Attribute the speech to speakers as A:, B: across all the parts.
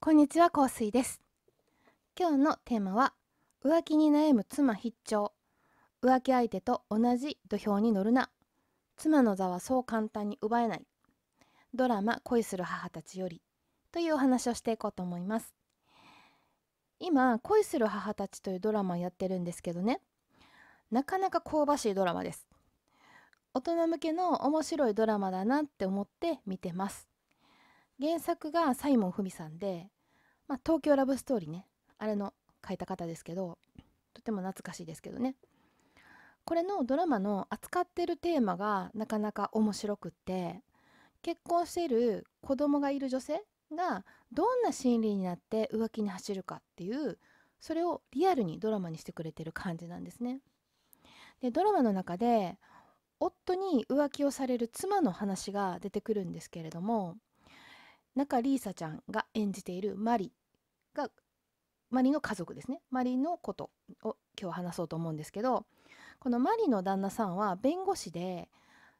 A: こんにちは香水です今日のテーマは浮気に悩む妻必聴浮気相手と同じ土俵に乗るな妻の座はそう簡単に奪えないドラマ恋する母たちよりというお話をしていこうと思います今恋する母たちというドラマをやってるんですけどねなかなか香ばしいドラマです大人向けの面白いドラマだなって思って見てます原作がサイモン・フミさんで、まあ、東京ラブストーリーねあれの書いた方ですけどとても懐かしいですけどねこれのドラマの扱ってるテーマがなかなか面白くって結婚している子供がいる女性がどんな心理になって浮気に走るかっていうそれをリアルにドラマにしてくれてる感じなんですね。でドラマの中で夫に浮気をされる妻の話が出てくるんですけれども中里依紗ちゃんが演じているマリがマリの家族ですねマリのことを今日話そうと思うんですけどこのマリの旦那さんは弁護士で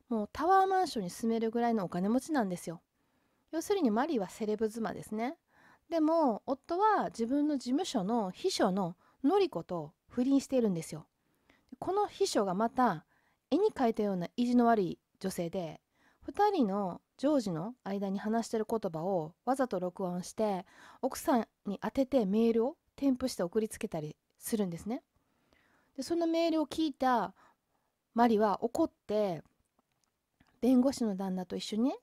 A: もうタワーマンションに住めるぐらいのお金持ちなんですよ要するにマリはセレブ妻ですねでも夫は自分の事務所の秘書のノリコと不倫しているんですよこの秘書がまた絵に描いたような意地の悪い女性で2人のジョージの間に話してる言葉をわざと録音して奥さんに当ててメールを添付して送りつけたりするんですね。でそのメールを聞いたマリは怒って弁護士の旦那と一緒にね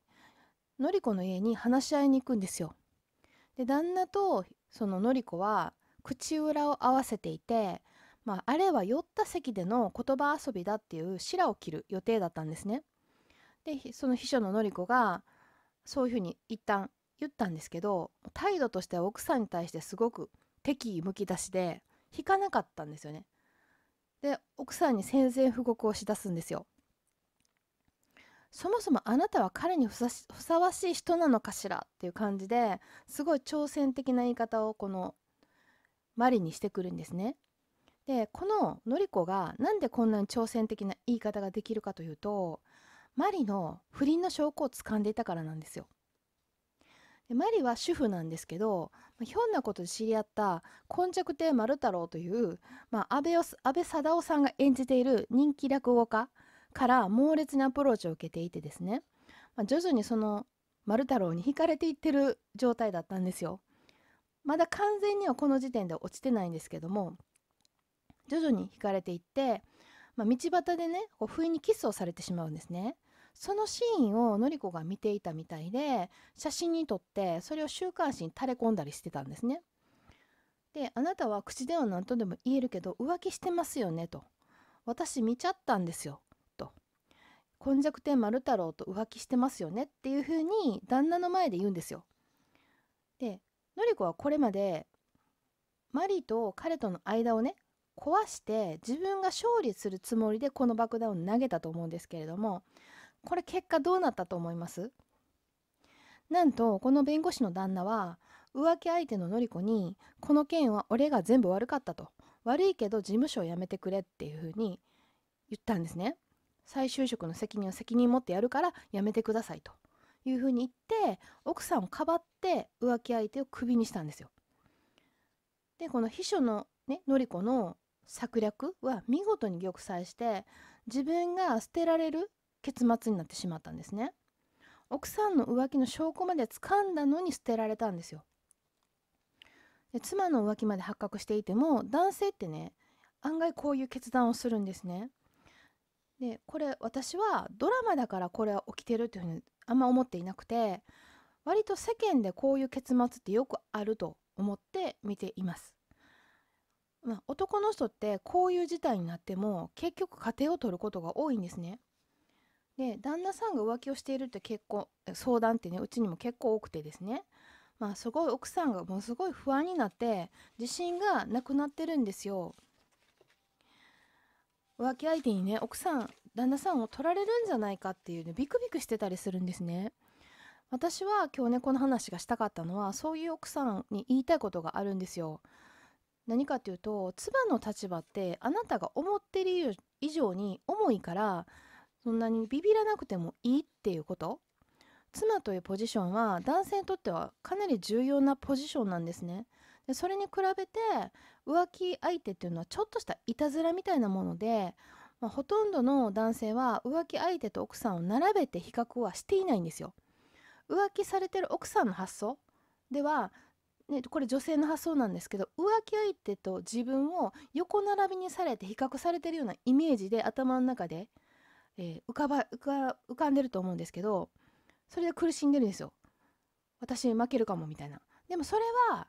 A: のりこの家に話し合いに行くんですよ。で旦那とそののりこは口裏を合わせていて、まあ、あれは酔った席での言葉遊びだっていうしらを切る予定だったんですね。でその秘書のり子がそういうふうに一旦言ったんですけど態度としては奥さんに対してすごく敵意むき出しで引かなかったんですよね。で奥さんに宣戦布告をしだすんですよ。そもそもあなたは彼にふさわしい人なのかしらっていう感じですごい挑戦的な言い方をこのマリにしてくるんですね。でこののりこがなんでこんなに挑戦的な言い方ができるかというとマリの不倫の証拠を掴んでいたからなんですよ。でマリは主婦なんですけどまひょんなことで知り合った今着亭丸太郎という、まあ、安倍安倍貞夫さんが演じている人気落語家から猛烈なアプローチを受けていてですね、まあ、徐々にその丸太郎に惹かれていってる状態だったんですよ。まだ完全にはこの時点で落ちてないんですけども徐々に惹かれていって、まあ、道端でねこう不意にキスをされてしまうんですね。そのシーンをのりこが見ていたみたいで写真に撮ってそれを週刊誌に垂れ込んだりしてたんですね。であなたは口では何とでも言えるけど浮気してますよねと私見ちゃったんですよと今弱天丸太郎と浮気してますよねっていうふうに旦那の前で言うんですよ。でのりこはこれまでマリと彼との間をね壊して自分が勝利するつもりでこの爆弾を投げたと思うんですけれどもこれ結果どうなったと思いますなんとこの弁護士の旦那は浮気相手ののりこに「この件は俺が全部悪かった」と「悪いけど事務所を辞めてくれ」っていうふうに言ったんですね。再就職の責任は責任持ってやるから辞めてくださいというふうに言って奥さんをかばって浮気相手をクビにしたんですよ。でこの秘書のねのりこの策略は見事に玉砕して自分が捨てられる結末になってしまったんですね奥さんの浮気の証拠まで掴んだのに捨てられたんですよで妻の浮気まで発覚していても男性ってね案外こういう決断をするんですねでこれ私はドラマだからこれは起きてるっていうふうにあんま思っていなくて割と世間でこういう結末ってよくあると思って見ています、まあ、男の人ってこういう事態になっても結局家庭を取ることが多いんですねで旦那さんが浮気をしているって結構相談ってねうちにも結構多くてですねまあすごい奥さんがもうすごい不安になって自信がなくなってるんですよ浮気相手にね奥さん旦那さんを取られるんじゃないかっていうねビクビクしてたりするんですね私は今日ねこの話がしたかったのはそういう奥さんに言いたいことがあるんですよ何かっていうと妻の立場ってあなたが思ってる以上に重いからそんなにビビらなくてもいいっていうこと妻というポジションは男性にとってはかなり重要なポジションなんですね。でそれに比べて浮気相手っていうのはちょっとしたいたずらみたいなもので、まあ、ほとんどの男性は浮気相手と奥さんを並べて比較はしていないんですよ。浮気されてる奥さんの発想では、ね、これ女性の発想なんですけど浮気相手と自分を横並びにされて比較されてるようなイメージで頭の中でえー、浮かば浮か浮かんでると思うんですけどそれで苦しんでるんですよ私負けるかもみたいなでもそれは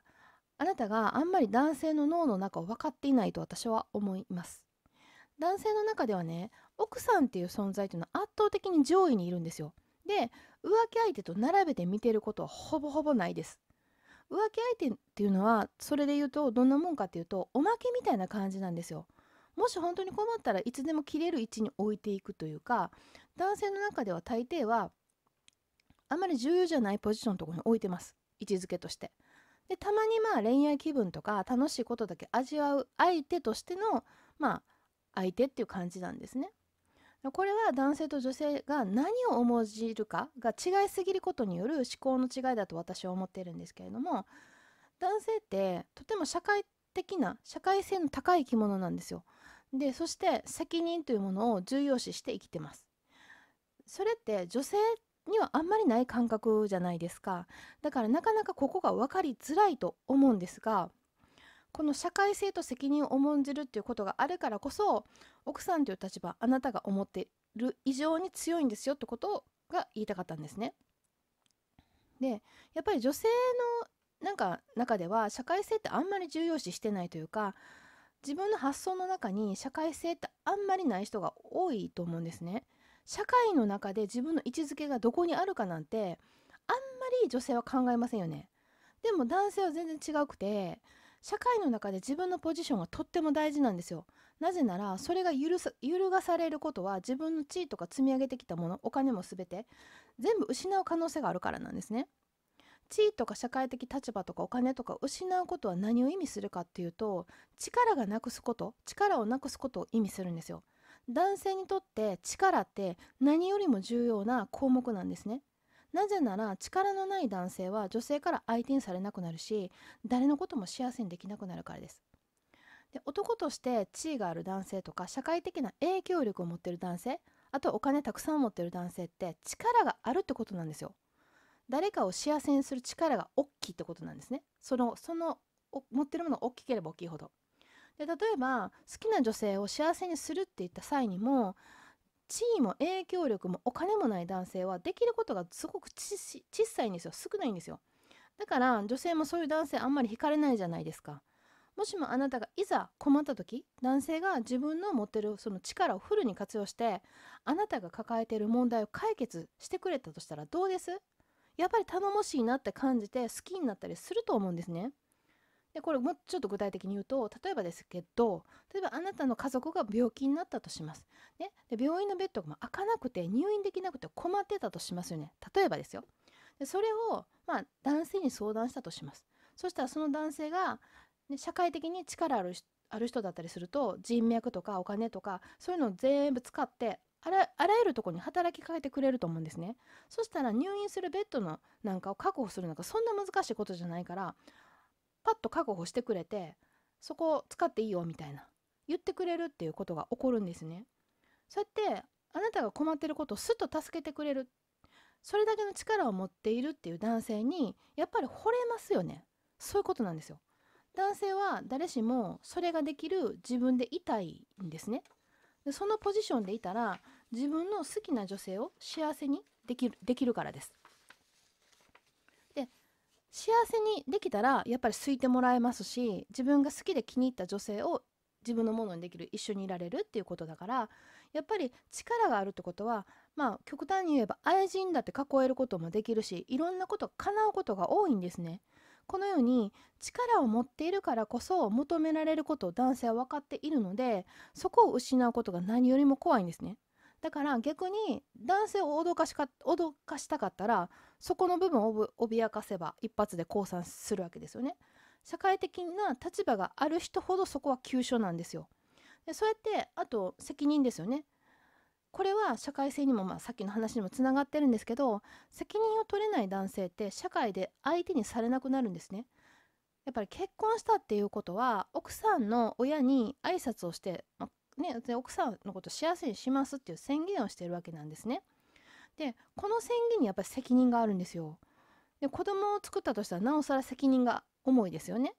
A: あなたがあんまり男性の脳の中を分かっていないと私は思います男性の中ではね奥さんっていう存在っていうのは圧倒的に上位にいるんですよで浮気相手と並べて見てることはほぼほぼないです浮気相手っていうのはそれで言うとどんなもんかっていうとおまけみたいな感じなんですよもし本当に困ったらいつでも切れる位置に置いていくというか男性の中では大抵はあまり重要じゃないポジションのところに置いてます位置づけとして。でたまにまあ恋愛気分とか楽しいことだけ味わう相手としてのまあ相手っていう感じなんですね。これは男性と女性が何を重んじるかが違いすぎることによる思考の違いだと私は思っているんですけれども男性ってとても社会的な社会性の高い生き物なんですよ。でそして責任というものを重要視して生きてますそれって女性にはあんまりない感覚じゃないですかだからなかなかここが分かりづらいと思うんですがこの社会性と責任を重んじるっていうことがあるからこそ奥さんという立場あなたが思ってる以上に強いんですよってことが言いたかったんですね。でやっぱり女性のなんか中では社会性ってあんまり重要視してないというか自分の発想の中に社会性ってあんまりない人が多いと思うんですね。社会の中で自分の位置づけがどこにあるかなんてあんまり女性は考えませんよね。でも男性は全然違くて社会の中で自分のポジションがとっても大事なんですよ。なぜならそれが揺るがされることは自分の地位とか積み上げてきたものお金も全て全部失う可能性があるからなんですね。地位とか社会的立場とかお金とか失うことは何を意味するかっていうと力がなくすこと力をなくすことを意味するんですよ男性にとって力って何よりも重要な項目なんですねなぜなら力のない男性は女性から相手にされなくなるし誰のことも幸せにできなくなるからですで男として地位がある男性とか社会的な影響力を持っている男性あとお金たくさん持っている男性って力があるってことなんですよ誰かを幸せにする力が大きいってことなんですね。その、その、持ってるものが大きければ大きいほど。で、例えば、好きな女性を幸せにするって言った際にも、地位も影響力もお金もない男性はできることがすごく小さいんですよ。少ないんですよ。だから女性もそういう男性あんまり惹かれないじゃないですか。もしもあなたがいざ困った時男性が自分の持ってるその力をフルに活用してあなたが抱えている問題を解決してくれたとしたらどうですやっぱり頼もしいなって感じて好きになったりすると思うんですね。でこれもちょっと具体的に言うと例えばですけど例えばあなたの家族が病気になったとします。ね、で病院のベッドが開かなくて入院できなくて困ってたとしますよね例えばですよ。でそれを、まあ、男性に相談したとします。そしたらその男性が、ね、社会的に力あるある人だったりすると人脈とかお金とかそういうのを全部使ってあらあらゆるとこに働きかけてくれると思うんですねそしたら入院するベッドのなんかを確保するのかそんな難しいことじゃないからパッと確保してくれてそこを使っていいよみたいな言ってくれるっていうことが起こるんですねそうやってあなたが困ってることをすっと助けてくれるそれだけの力を持っているっていう男性にやっぱり惚れますよねそういうことなんですよ男性は誰しもそれができる自分でいたいんですねでそのポジションでいたら自分の好きな女性を幸せにできるできるからです。で幸せにできたらやっぱり好いてもらえますし自分が好きで気に入った女性を自分のものにできる一緒にいられるっていうことだからやっぱり力があるってことはまあ極端に言えば愛人だって囲えることもできるしいろんなこと叶うことが多いんですね。このように力を持っているからこそ求められることを男性は分かっているのでそこを失うことが何よりも怖いんですね。だから逆に男性を脅かしか脅かしたかったらそこの部分を脅かせば一発で降参するわけですよね。社会的な立場がある人ほどそこは急所なんですよ。でそうやってあと責任ですよね。これは社会性にも、まあ、さっきの話にもつながってるんですけど責任を取れない男性って社会で相手にされなくなるんですね。やっぱり結婚したっていうことは奥さんの親に挨拶をして、まあ、ね、奥さんのこと幸せにしますっていう宣言をしてるわけなんですね。でこの宣言にやっぱり責任があるんですよ。で子供を作ったとしたらなおさら責任が重いですよね。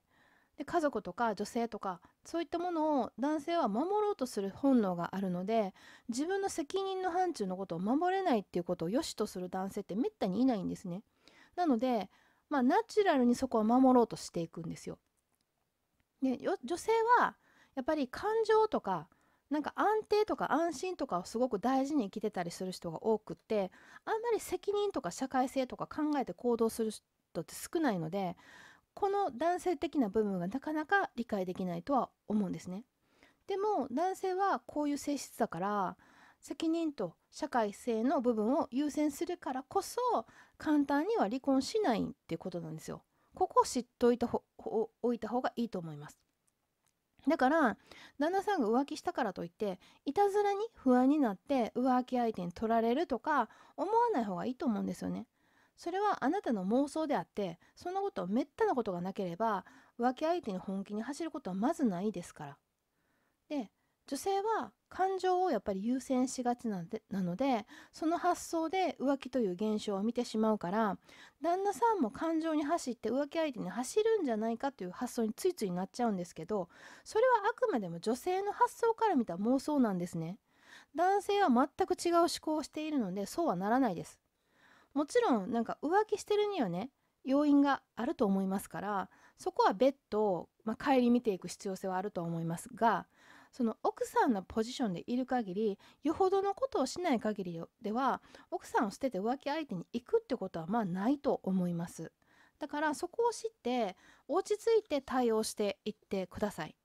A: で家族とか女性とかそういったものを男性は守ろうとする本能があるので自分の責任の範疇のことを守れないっていうことを良しとする男性ってめったにいないんですね。なので、まあ、ナチュラルにそこは守ろうとしていくんですよ。で女性はやっぱり感情とかなんか安定とか安心とかをすごく大事に生きてたりする人が多くってあんまり責任とか社会性とか考えて行動する人って少ないのでこの男性的な部分がなかなか理解できないとは思うんですね。でも男性はこういう性質だから責任と社会性の部分を優先するからこそ簡単には離婚しないっていうことなんですよ。ここを知っておいたおいた方がいいと思います。だから旦那さんが浮気したからといっていたずらに不安になって浮気相手に取られるとか思わない方がいいと思うんですよね。それはあなたの妄想であってそんなことめったなことがなければ浮気相手に本気に走ることはまずないですから。で女性は感情をやっぱり優先しがちなのでその発想で浮気という現象を見てしまうから旦那さんも感情に走って浮気相手に走るんじゃないかという発想についついなっちゃうんですけどそれはあくまでも女性の発想から見た妄想なんですね男性は全く違う思考をしているのでそうはならないですもちろんなんか浮気してるにはね要因があると思いますからそこは別途、まあ、り見ていく必要性はあると思いますがその奥さんのポジションでいる限りよほどのことをしない限りでは奥さんを捨てて浮気相手に行くってことはまあないと思いますだからそこを知って落ち着いて対応していってください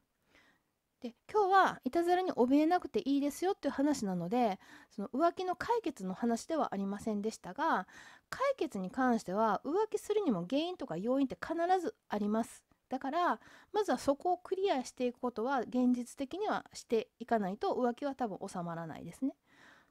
A: で今日はいたずらに怯えなくていいですよっていう話なのでその浮気の解決の話ではありませんでしたが解決に関しては浮気するにも原因とか要因って必ずありますだからまずはそこをクリアしていくことは現実的にはしていかないと浮気は多分収まらないですね。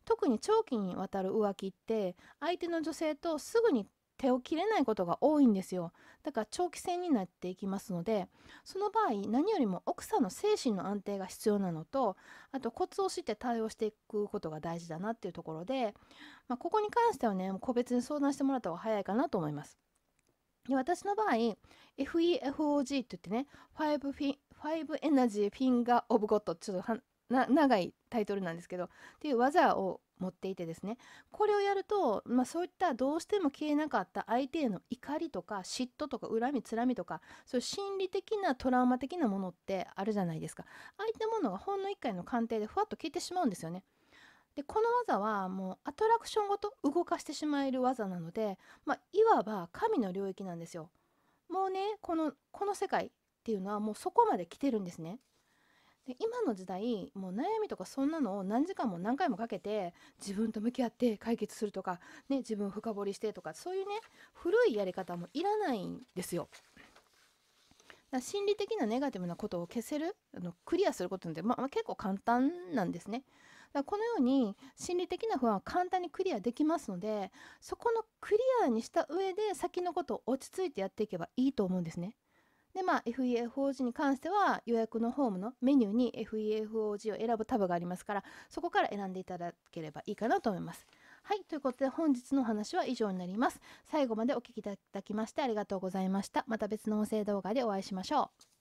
A: 特に長期にわたる浮気って相手の女性とすぐに手を切れないことが多いんですよだから長期戦になっていきますのでその場合何よりも奥さんの精神の安定が必要なのとあとコツを知って対応していくことが大事だなっていうところで、まあ、ここに関してはね個別に相談してもらった方が早いかなと思います。で私の場合 FEFOG って言ってね5フィ5エナジーフィンガーオブゴットちょっと長いタイトルなんですけどっていう技を持っていてですねこれをやると、まあ、そういったどうしても消えなかった相手への怒りとか嫉妬とか恨みつらみとかそういう心理的なトラウマ的なものってあるじゃないですかああいったものがほんの1回の鑑定でふわっと消えてしまうんですよねでこの技はもうアトラクションごと動かしてしまえる技なので、まあ、いわば神の領域なんですよ。もうねこのこの世界っていうのはもうそこまで来てるんですね。で今の時代もう悩みとかそんなのを何時間も何回もかけて自分と向き合って解決するとか、ね、自分を深掘りしてとかそういうね古いやり方もいらないんですよ。だ心理的なネガティブなことを消せるあのクリアすることって、ままあ、結構簡単なんですね。だこのように心理的な不安は簡単にクリアできますのでそこのクリアにした上で先のことを落ち着いてやっていけばいいと思うんですね。でまあ FEFOG に関しては予約のホームのメニューに FEFOG を選ぶタブがありますからそこから選んでいただければいいかなと思います。はい。ということで、本日のお話は以上になります。最後までお聴きいただきましてありがとうございました。また別の音声動画でお会いしましょう。